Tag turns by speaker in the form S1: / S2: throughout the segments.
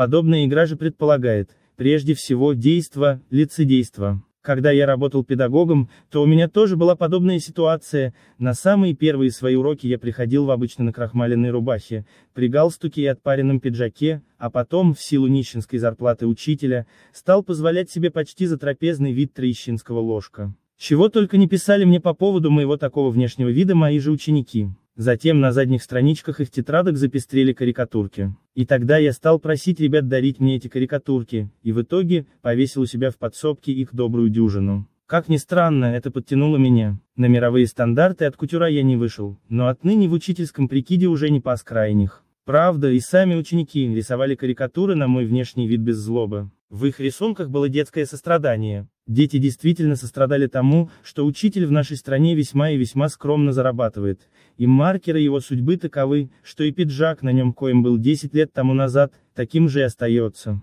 S1: Подобная игра же предполагает, прежде всего, действо, лицедейство. Когда я работал педагогом, то у меня тоже была подобная ситуация, на самые первые свои уроки я приходил в обычно накрахмаленной рубахе, при галстуке и отпаренном пиджаке, а потом, в силу нищенской зарплаты учителя, стал позволять себе почти затрапезный вид троещинского ложка. Чего только не писали мне по поводу моего такого внешнего вида мои же ученики. Затем на задних страничках их тетрадок запестрели карикатурки. И тогда я стал просить ребят дарить мне эти карикатурки, и в итоге, повесил у себя в подсобке их добрую дюжину. Как ни странно, это подтянуло меня. На мировые стандарты от кутюра я не вышел, но отныне в учительском прикиде уже не пас крайних. Правда, и сами ученики рисовали карикатуры на мой внешний вид без злобы. В их рисунках было детское сострадание. Дети действительно сострадали тому, что учитель в нашей стране весьма и весьма скромно зарабатывает, и маркеры его судьбы таковы, что и пиджак на нем коим был 10 лет тому назад, таким же и остается.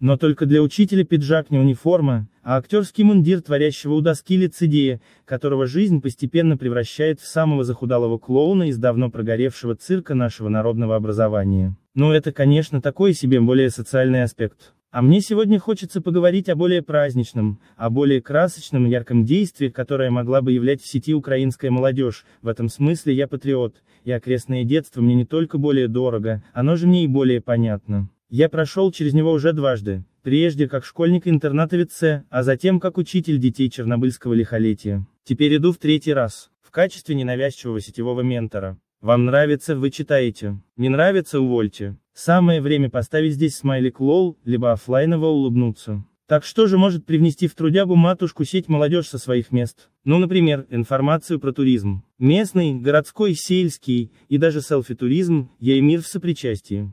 S1: Но только для учителя пиджак не униформа, а актерский мундир творящего у доски лицедея, которого жизнь постепенно превращает в самого захудалого клоуна из давно прогоревшего цирка нашего народного образования. Но ну, это, конечно, такой себе более социальный аспект. А мне сегодня хочется поговорить о более праздничном, о более красочном и ярком действии, которое могла бы являть в сети украинская молодежь, в этом смысле я патриот, и окрестное детство мне не только более дорого, оно же мне и более понятно. Я прошел через него уже дважды, прежде как школьник-интернатовец С, а затем как учитель детей чернобыльского лихолетия. Теперь иду в третий раз, в качестве ненавязчивого сетевого ментора. Вам нравится, вы читаете. Не нравится, увольте. Самое время поставить здесь смайлик лол, либо офлайново улыбнуться. Так что же может привнести в трудягу матушку сеть молодежь со своих мест? Ну, например, информацию про туризм. Местный, городской, сельский, и даже селфи-туризм, я и мир в сопричастии.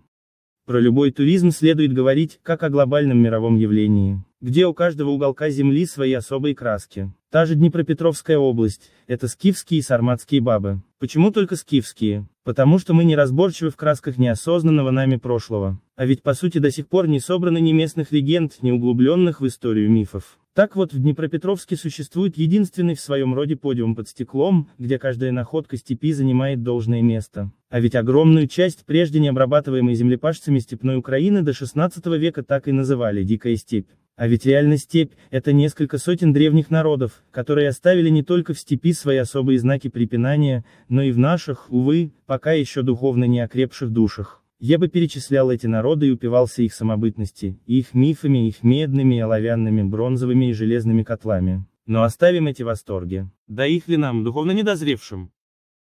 S1: Про любой туризм следует говорить, как о глобальном мировом явлении, где у каждого уголка Земли свои особые краски. Та же Днепропетровская область, это скифские и сарматские бабы. Почему только скифские? Потому что мы неразборчивы в красках неосознанного нами прошлого. А ведь по сути до сих пор не собраны ни местных легенд, ни углубленных в историю мифов. Так вот, в Днепропетровске существует единственный в своем роде подиум под стеклом, где каждая находка степи занимает должное место. А ведь огромную часть прежде необрабатываемой землепашцами степной Украины до 16 века так и называли «дикая степь». А ведь реально степь – это несколько сотен древних народов, которые оставили не только в степи свои особые знаки препинания, но и в наших, увы, пока еще духовно не окрепших душах. Я бы перечислял эти народы и упивался их самобытности, их мифами, их медными и оловянными, бронзовыми и железными котлами. Но оставим эти восторги. Да их ли нам, духовно недозревшим?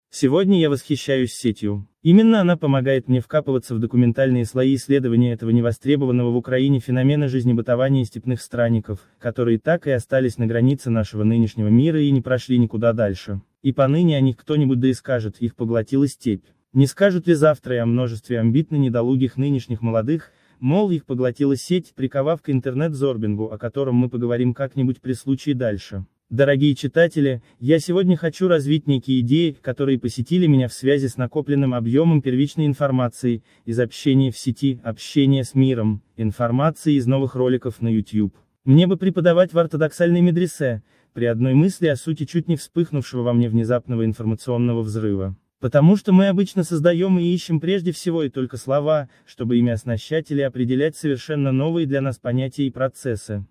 S1: Сегодня я восхищаюсь сетью, Именно она помогает мне вкапываться в документальные слои исследования этого невостребованного в Украине феномена жизнебытования степных странников, которые так и остались на границе нашего нынешнего мира и не прошли никуда дальше. И поныне о них кто-нибудь да и скажет, их поглотила степь. Не скажут ли завтра и о множестве амбитно недолугих нынешних молодых, мол, их поглотила сеть, приковав к интернет-зорбингу, о котором мы поговорим как-нибудь при случае дальше. Дорогие читатели, я сегодня хочу развить некие идеи, которые посетили меня в связи с накопленным объемом первичной информации, из общения в сети, общения с миром, информации из новых роликов на YouTube. Мне бы преподавать в ортодоксальной медресе, при одной мысли о сути чуть не вспыхнувшего во мне внезапного информационного взрыва. Потому что мы обычно создаем и ищем прежде всего и только слова, чтобы ими оснащать или определять совершенно новые для нас понятия и процессы.